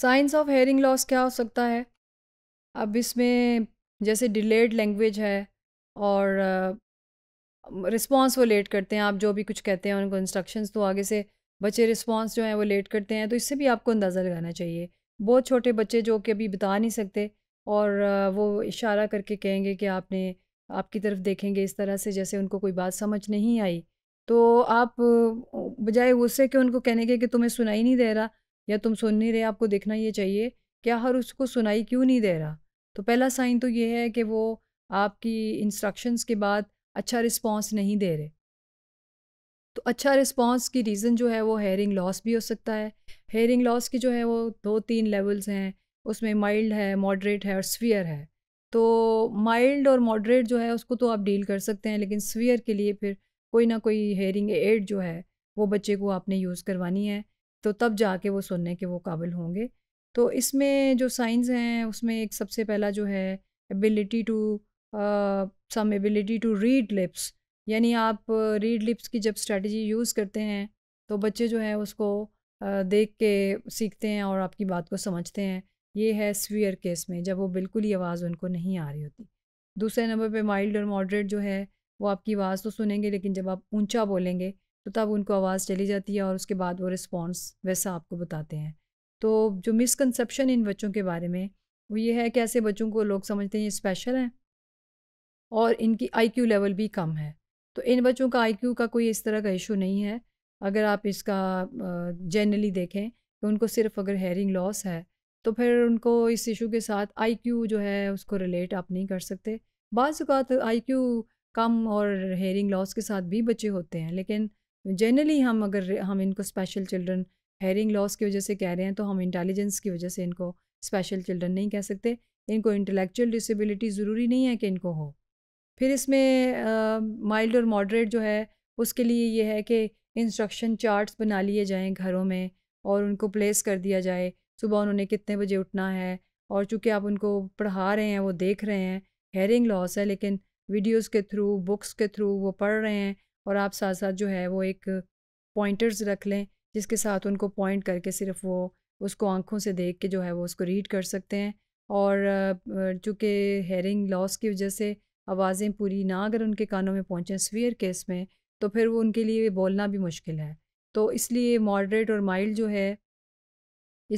science of hearing loss क्या हो सकता है अब इसमें जैसे डिलेड लैंग्वेज है और रिस्पॉन्स वो लेट करते हैं आप जो भी कुछ कहते हैं उनको इंस्ट्रक्शंस तो आगे से बच्चे रिस्पॉन्स जो हैं वो लेट करते हैं तो इससे भी आपको अंदाज़ा लगाना चाहिए बहुत छोटे बच्चे जो कि अभी बता नहीं सकते और वो इशारा करके कहेंगे कि आपने आपकी तरफ देखेंगे इस तरह से जैसे उनको कोई बात समझ नहीं आई तो आप बजाय गुस्से के उनको कहने के कि तुम्हें सुनाई नहीं दे रहा या तुम सुन नहीं रहे आपको देखना ये चाहिए क्या हर उसको सुनाई क्यों नहीं दे रहा तो पहला साइन तो ये है कि वो आपकी इंस्ट्रक्शंस के बाद अच्छा रिस्पॉन्स नहीं दे रहे तो अच्छा रिस्पॉन्स की रीज़न जो है वो हेयरिंग लॉस भी हो सकता है हेयरिंग लॉस की जो है वो दो तीन लेवल्स हैं उसमें माइल्ड है मॉडरेट है और स्वियर है तो माइल्ड और मॉडरेट जो है उसको तो आप डील कर सकते हैं लेकिन स्वियर के लिए फिर कोई ना कोई हेयरिंग एड जो है वो बच्चे को आपने यूज़ करवानी है तो तब जाके वो सुनने के वो काबिल होंगे तो इसमें जो साइंस हैं उसमें एक सबसे पहला जो है ability to sum ability to read lips यानी आप रीड लिप्स की जब स्ट्रेटजी यूज़ करते हैं तो बच्चे जो है उसको uh, देख के सीखते हैं और आपकी बात को समझते हैं ये है स्वीयर केस में जब वो बिल्कुल ही आवाज़ उनको नहीं आ रही होती दूसरे नंबर पे माइल्ड और मॉडरेट जो है वो आपकी आवाज़ तो सुनेंगे लेकिन जब आप ऊंचा बोलेंगे तो तब उनको आवाज़ चली जाती है और उसके बाद वो रिस्पॉन्स वैसा आपको बताते हैं तो जो मिसकनसप्शन इन बच्चों के बारे में वो ये है कि ऐसे बच्चों को लोग समझते हैं ये स्पेशल हैं और इनकी आईक्यू लेवल भी कम है तो इन बच्चों का आईक्यू का कोई इस तरह का इशू नहीं है अगर आप इसका जनरली देखें तो उनको सिर्फ अगर हेयरिंग लॉस है तो फिर उनको इस इशू के साथ आईक्यू जो है उसको रिलेट आप नहीं कर सकते बाज़ात क्यू कम और हेयरिंग लॉस के साथ भी बच्चे होते हैं लेकिन जनरली हम अगर हम इनको स्पेशल चिल्ड्रन हेयरिंग लॉस की वजह से कह रहे हैं तो हम इंटेलिजेंस की वजह से इनको स्पेशल चिल्ड्रन नहीं कह सकते इनको इंटेलेक्चुअल डिसेबिलिटी ज़रूरी नहीं है कि इनको हो फिर इसमें माइल्ड और मॉडरेट जो है उसके लिए ये है कि इंस्ट्रक्शन चार्ट्स बना लिए जाएँ घरों में और उनको प्लेस कर दिया जाए सुबह उन्होंने कितने बजे उठना है और चूँकि आप उनको पढ़ा रहे हैं वो देख रहे हैं हेयरिंग लॉस है लेकिन वीडियोज़ के थ्रू बुक्स के थ्रू वो पढ़ रहे हैं और आप साथ साथ जो है वो एक पॉइंटर्स रख लें जिसके साथ उनको पॉइंट करके सिर्फ वो उसको आंखों से देख के जो है वो उसको रीड कर सकते हैं और चूँकि हेयरिंग लॉस की वजह से आवाज़ें पूरी ना अगर उनके कानों में पहुँचें स्वीयर केस में तो फिर वो उनके लिए बोलना भी मुश्किल है तो इसलिए मॉडरेट और माइल्ड जो है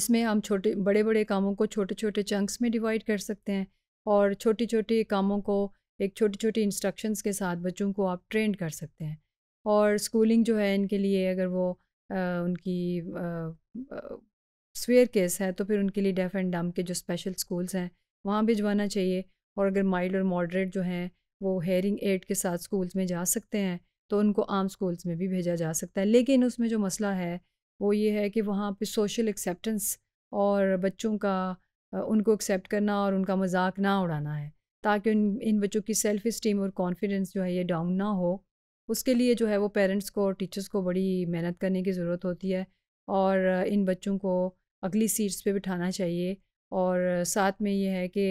इसमें हम छोटे बड़े बड़े कामों को छोटे छोटे चंक्स में डिवाइड कर सकते हैं और छोटे छोटे कामों को एक छोटी छोटी इंस्ट्रक्शंस के साथ बच्चों को आप ट्रेंड कर सकते हैं और स्कूलिंग जो है इनके लिए अगर वो आ, उनकी स्वेयर केस है तो फिर उनके लिए डेफ एंड डम के जो स्पेशल स्कूल्स हैं वहाँ भिजवाना चाहिए और अगर माइल्ड और मॉडरेट जो हैं वो हेयरिंग एड के साथ स्कूल्स में जा सकते हैं तो उनको आम स्कूल्स में भी भेजा जा सकता है लेकिन उसमें जो मसला है वो ये है कि वहाँ पे सोशल एक्सेप्टेंस और बच्चों का उनको एक्सेप्ट करना और उनका मजाक ना उड़ाना है ताकि उन इन बच्चों की सेल्फ़ इस्टीम और कॉन्फिडेंस जो है ये डाउन ना हो उसके लिए जो है वो पेरेंट्स को और टीचर्स को बड़ी मेहनत करने की ज़रूरत होती है और इन बच्चों को अगली सीट्स पे बिठाना चाहिए और साथ में ये है कि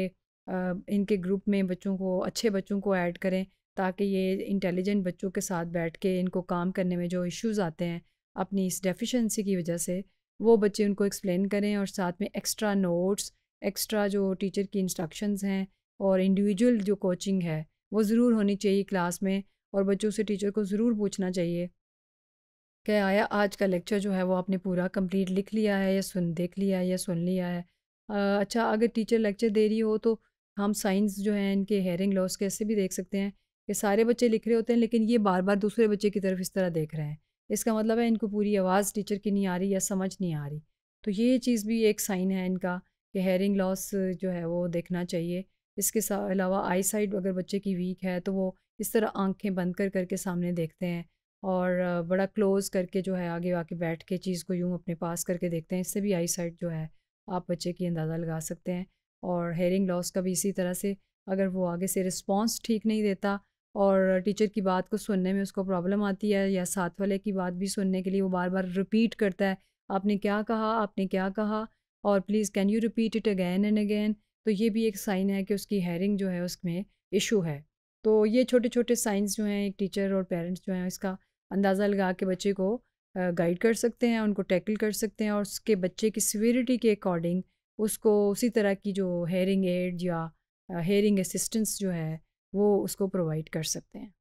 इनके ग्रुप में बच्चों को अच्छे बच्चों को ऐड करें ताकि ये इंटेलिजेंट बच्चों के साथ बैठ के इनको काम करने में जो इश्यूज़ आते हैं अपनी इस डेफिशिएंसी की वजह से वो बच्चे उनको एक्सप्लेन करें और साथ में एक्स्ट्रा नोट्स एक्स्ट्रा जो टीचर की इंस्ट्रक्शंस हैं और इंडिविजुअल जो कोचिंग है वो ज़रूर होनी चाहिए क्लास में और बच्चों से टीचर को ज़रूर पूछना चाहिए क्या आया आज का लेक्चर जो है वो आपने पूरा कंप्लीट लिख लिया है या सुन देख लिया है या सुन लिया है आ, अच्छा अगर टीचर लेक्चर दे रही हो तो हम साइंस जो है इनके हेयरिंग लॉस कैसे भी देख सकते हैं कि सारे बच्चे लिख रहे होते हैं लेकिन ये बार बार दूसरे बच्चे की तरफ इस तरह देख रहे हैं इसका मतलब है इनको पूरी आवाज़ टीचर की नहीं आ रही या समझ नहीं आ रही तो ये चीज़ भी एक साइन है इनका कि हेयरिंग लॉस जो है वो देखना चाहिए इसके अलावा आई साइड अगर बच्चे की वीक है तो वो इस तरह आंखें बंद कर करके सामने देखते हैं और बड़ा क्लोज़ करके जो है आगे आके बैठ के चीज़ को यूँ अपने पास करके देखते हैं इससे भी आई साइड जो है आप बच्चे की अंदाज़ा लगा सकते हैं और हेयरिंग लॉस का भी इसी तरह से अगर वो आगे से रिस्पॉन्स ठीक नहीं देता और टीचर की बात को सुनने में उसको प्रॉब्लम आती है या साथ वाले की बात भी सुनने के लिए वो बार बार रिपीट करता है आपने क्या कहा आपने क्या कहा और please can you repeat it again and again तो ये भी एक साइन है कि उसकी हेयरिंग जो है उसमें इशू है तो ये छोटे छोटे साइंस जो हैं एक टीचर और पेरेंट्स जो हैं इसका अंदाज़ा लगा के बच्चे को गाइड कर सकते हैं उनको टैकल कर सकते हैं और उसके बच्चे की सिवियरिटी के अकॉर्डिंग उसको उसी तरह की जो हेयरिंग एड या हेयरिंग असिस्टेंस जो है वो उसको प्रोवाइड कर सकते हैं